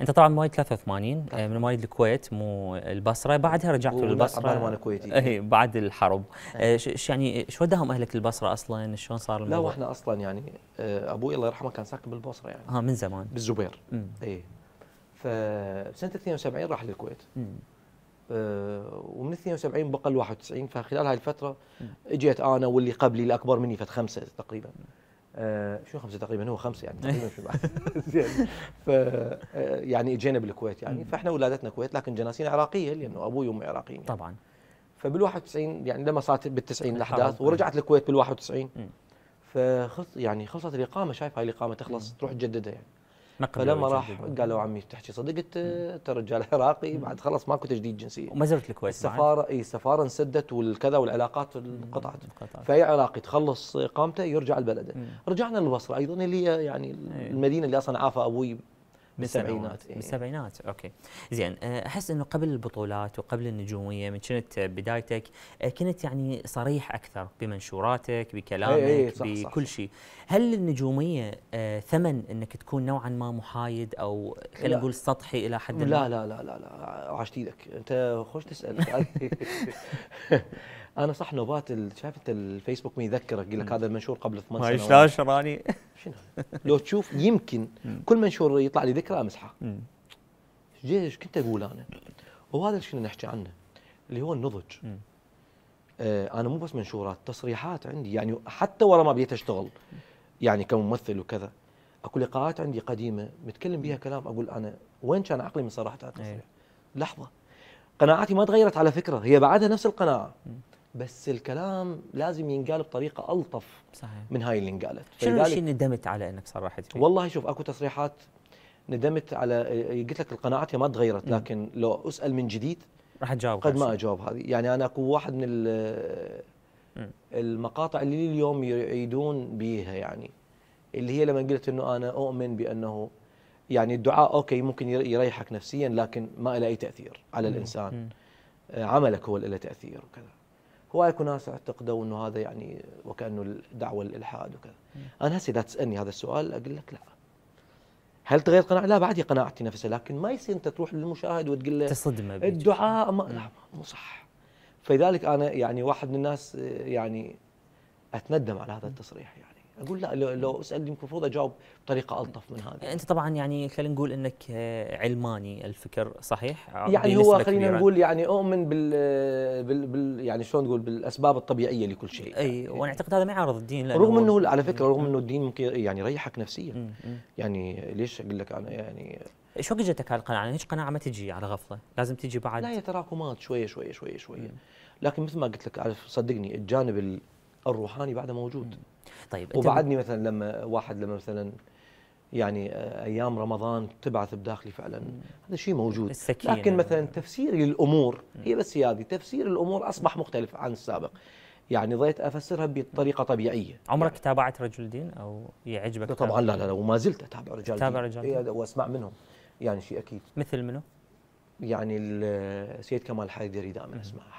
انت طبعا مواليد 83 طيب. آه، من مواليد الكويت مو البصره بعدها رجعت للبصره وانا كويتي اي بعد الحرب ايش آه، يعني ايش وداهم اهلك البصره اصلا شلون صار الموضوع؟ لا واحنا اصلا يعني آه، ابوي الله يرحمه كان ساكن بالبصره يعني ها من زمان بالزبير اي فسنه 72 راح للكويت ومن 72 بقى ل 91 فخلال هاي الفتره اجيت انا واللي قبلي الاكبر مني فت خمسه تقريبا آه، شو خمسه تقريبا هو خمسه يعني تقريبا شو زين يعني، ف آه، يعني اجينا بالكويت يعني فاحنا ولادتنا كويت لكن جناسين عراقيه لانه ابوي وامي عراقيين يعني. طبعا فبال 91 يعني لما صارت بال 90 الاحداث ورجعت الكويت بال 91 فخلص يعني خلصت الاقامه شايف هاي الاقامه تخلص تروح تجددها يعني فلما راح قالوا عمي تحكي صدق انت رجال عراقي بعد خلاص ماكو تجديد جنسيه وما زرت الكويت السفاره اي السفاره انسدت والكذا والعلاقات انقطعت فاي عراقي تخلص اقامته يرجع لبلده رجعنا للبصره ايضا اللي هي يعني إيه. المدينه اللي اصلا عافى ابوي بالسبعينات بالسبعينات إيه. اوكي زين آه، احس انه قبل البطولات وقبل النجوميه من كنت بدايتك آه، كنت يعني صريح اكثر بمنشوراتك بكلامك إيه إيه صح بكل شيء هل النجوميه آه، ثمن انك تكون نوعا ما محايد او خلينا نقول سطحي الى حد لا لا لا لا لا عاشت ايدك انت خوش تسال انا صح نوبات شافت الفيسبوك ما يذكرك يقول لك هذا المنشور قبل 8 سنوات ما يشلاش راني شنو لو تشوف يمكن كل منشور يطلع لي ذكرى امسحه ايش كنت اقول انا وهذا اللي كنا نحكي عنه اللي هو النضج آه انا مو بس منشورات تصريحات عندي يعني حتى ورا ما بديت اشتغل يعني كممثل وكذا اكو لقاءات عندي قديمه متكلم بها كلام اقول انا وين كان عقلي من صراحه التصريح إيه. لحظه قناعاتي ما تغيرت على فكره هي بعدها نفس القناعه بس الكلام لازم ينقال بطريقه الطف صحيح. من هاي اللي انقالت شنو الشيء ندمت على انك صرحت فيه؟ والله شوف اكو تصريحات ندمت على قلت لك القناعات ما تغيرت لكن لو اسال من جديد راح تجاوب قد ما اجاوب هذه يعني انا اكو واحد من المقاطع اللي اليوم يعيدون بيها يعني اللي هي لما قلت انه انا اؤمن بانه يعني الدعاء اوكي ممكن يريحك نفسيا لكن ما له اي تاثير على الانسان آه، عملك هو اللي له تاثير وكذا هواي اكو ناس اعتقدوا انه هذا يعني وكانه الدعوه للالحاد وكذا انا هسه اذا تسالني هذا السؤال اقول لك لا هل تغير قناعة؟ لا بعدي قناعتي نفسها لكن ما يصير انت تروح للمشاهد وتقول له تصدمه الدعاء ما لا مو صح فلذلك انا يعني واحد من الناس يعني اتندم على هذا التصريح يعني اقول لا لو اسال المفروض اجاوب بطريقه الطف من هذه يعني انت طبعا يعني خلينا نقول انك علماني الفكر صحيح يعني هو خلينا نقول يعني اؤمن بال, بال, بال يعني شلون نقول بالاسباب الطبيعيه لكل شيء اي يعني وانا اعتقد هذا ما يعارض الدين لأنه رغم انه على فكره رغم انه الدين ممكن يعني يريحك نفسيا يعني ليش اقول لك انا يعني شو على هالقناعه؟ يعني هيك قناعه ما تجي على غفله، لازم تجي بعد لا هي تراكمات شويه شويه شويه شويه لكن مثل ما قلت لك صدقني الجانب الروحاني بعده موجود طيب وبعدني مثلا لما واحد لما مثلا يعني آه، ايام رمضان تبعث بداخلي فعلا هذا شيء موجود السكينة. لكن مثلا تفسيري للامور هي بس هي هذه تفسير الامور اصبح مختلف عن السابق يعني ضيت افسرها بطريقه طبيعيه عمرك يعني. تابعت رجل الدين او يعجبك طبعا لا لا لا وما زلت اتابع رجال تابع رجال الدين إيه، واسمع منهم يعني شيء اكيد مثل منو؟ يعني السيد كمال الحيدري دائما اسمع